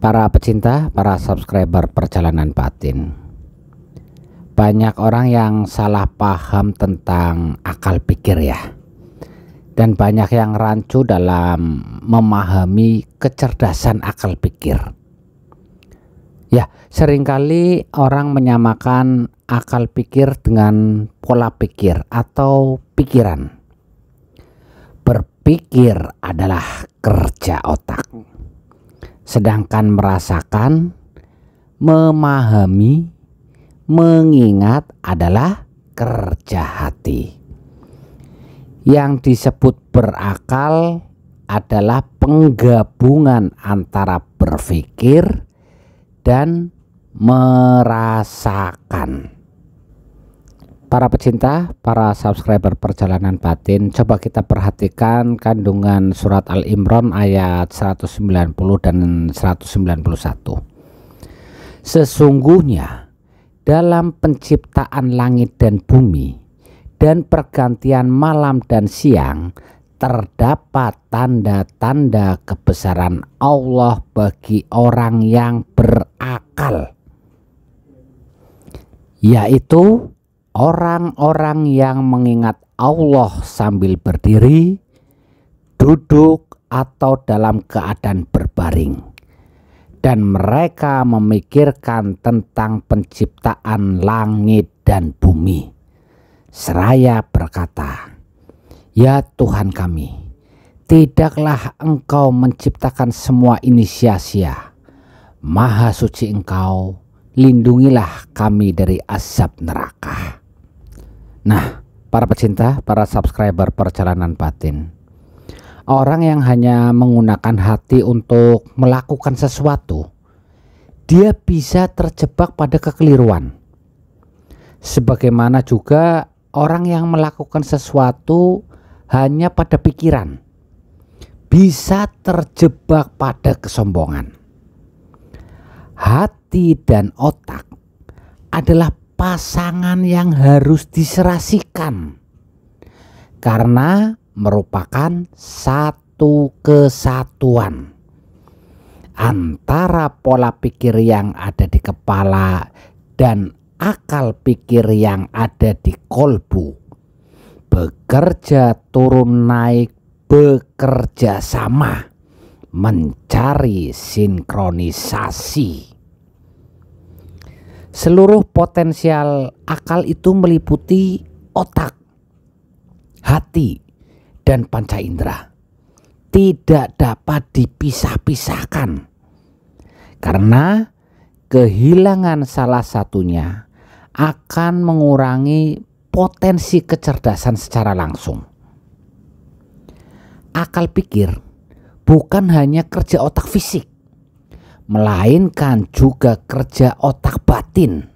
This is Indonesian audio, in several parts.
Para pecinta, para subscriber perjalanan batin Banyak orang yang salah paham tentang akal pikir ya Dan banyak yang rancu dalam memahami kecerdasan akal pikir Ya, seringkali orang menyamakan akal pikir dengan pola pikir atau pikiran. Berpikir adalah kerja otak sedangkan merasakan, memahami, mengingat adalah kerja hati. Yang disebut berakal adalah penggabungan antara berpikir dan merasakan. Para pecinta, para subscriber perjalanan batin, coba kita perhatikan kandungan surat Al-Imran ayat 190 dan 191. Sesungguhnya dalam penciptaan langit dan bumi dan pergantian malam dan siang terdapat tanda-tanda kebesaran Allah bagi orang yang berakal yaitu Orang-orang yang mengingat Allah sambil berdiri, duduk, atau dalam keadaan berbaring, dan mereka memikirkan tentang penciptaan langit dan bumi. Seraya berkata, "Ya Tuhan kami, tidaklah Engkau menciptakan semua ini sia-sia. Maha suci Engkau, lindungilah kami dari azab neraka." Nah, para pecinta, para subscriber perjalanan batin. Orang yang hanya menggunakan hati untuk melakukan sesuatu, dia bisa terjebak pada kekeliruan. Sebagaimana juga orang yang melakukan sesuatu hanya pada pikiran, bisa terjebak pada kesombongan. Hati dan otak adalah pasangan yang harus diserasikan karena merupakan satu kesatuan antara pola pikir yang ada di kepala dan akal pikir yang ada di kolbu bekerja turun naik bekerja sama mencari sinkronisasi Seluruh potensial akal itu meliputi otak, hati, dan panca indera. Tidak dapat dipisah-pisahkan. Karena kehilangan salah satunya akan mengurangi potensi kecerdasan secara langsung. Akal pikir bukan hanya kerja otak fisik, melainkan juga kerja otak batin.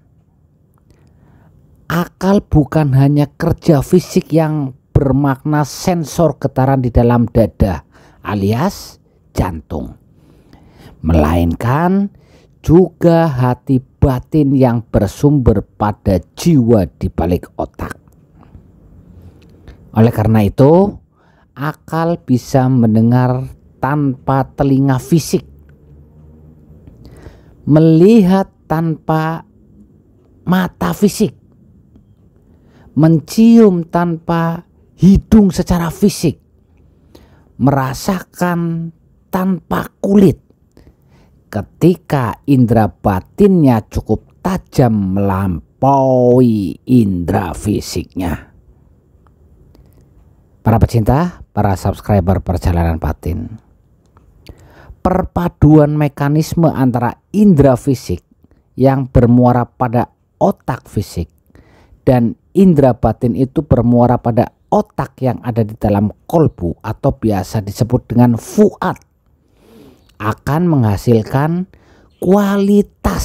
Akal bukan hanya kerja fisik yang bermakna sensor getaran di dalam dada alias jantung, melainkan juga hati batin yang bersumber pada jiwa di balik otak. Oleh karena itu, akal bisa mendengar tanpa telinga fisik melihat tanpa mata fisik, mencium tanpa hidung secara fisik, merasakan tanpa kulit. Ketika indera batinnya cukup tajam melampaui indera fisiknya. Para pecinta, para subscriber perjalanan batin perpaduan mekanisme antara indera fisik yang bermuara pada otak fisik dan indera batin itu bermuara pada otak yang ada di dalam kolbu atau biasa disebut dengan fuad akan menghasilkan kualitas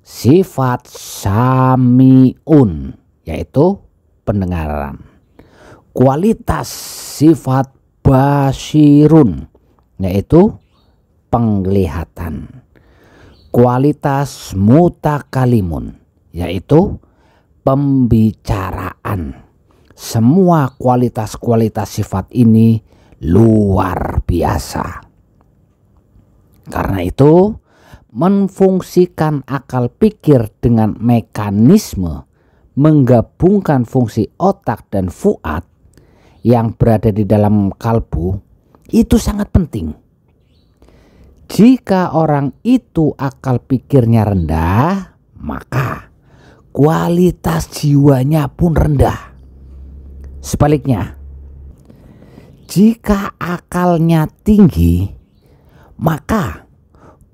sifat samiun yaitu pendengaran kualitas sifat basirun yaitu penglihatan. Kualitas mutakalimun yaitu pembicaraan. Semua kualitas-kualitas sifat ini luar biasa. Karena itu, menfungsikan akal pikir dengan mekanisme menggabungkan fungsi otak dan fuad yang berada di dalam kalbu itu sangat penting. Jika orang itu akal pikirnya rendah, maka kualitas jiwanya pun rendah. Sebaliknya, jika akalnya tinggi, maka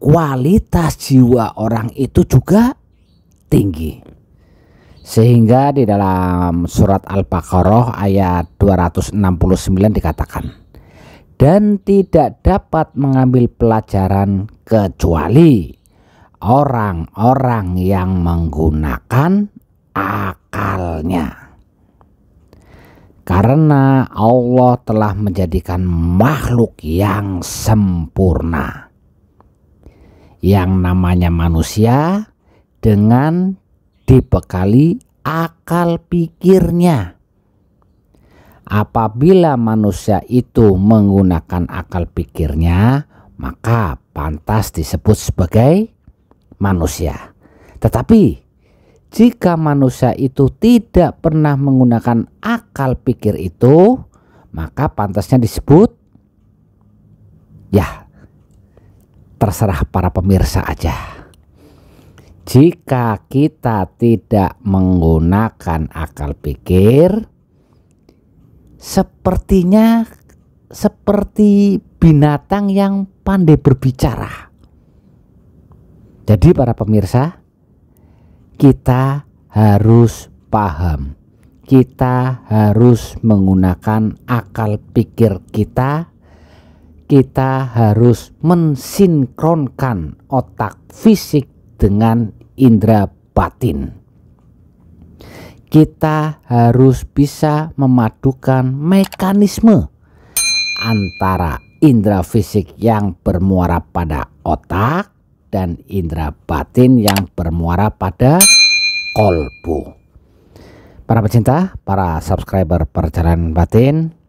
kualitas jiwa orang itu juga tinggi. Sehingga di dalam surat Al-Baqarah ayat 269 dikatakan dan tidak dapat mengambil pelajaran kecuali orang-orang yang menggunakan akalnya. Karena Allah telah menjadikan makhluk yang sempurna. Yang namanya manusia dengan dibekali akal pikirnya Apabila manusia itu menggunakan akal pikirnya, maka pantas disebut sebagai manusia. Tetapi jika manusia itu tidak pernah menggunakan akal pikir itu, maka pantasnya disebut ya terserah para pemirsa aja. Jika kita tidak menggunakan akal pikir, sepertinya seperti binatang yang pandai berbicara. Jadi para pemirsa, kita harus paham. Kita harus menggunakan akal pikir kita. Kita harus mensinkronkan otak fisik dengan indera batin kita harus bisa memadukan mekanisme antara indera fisik yang bermuara pada otak dan indera batin yang bermuara pada kolbu. Para pecinta, para subscriber perjalanan batin,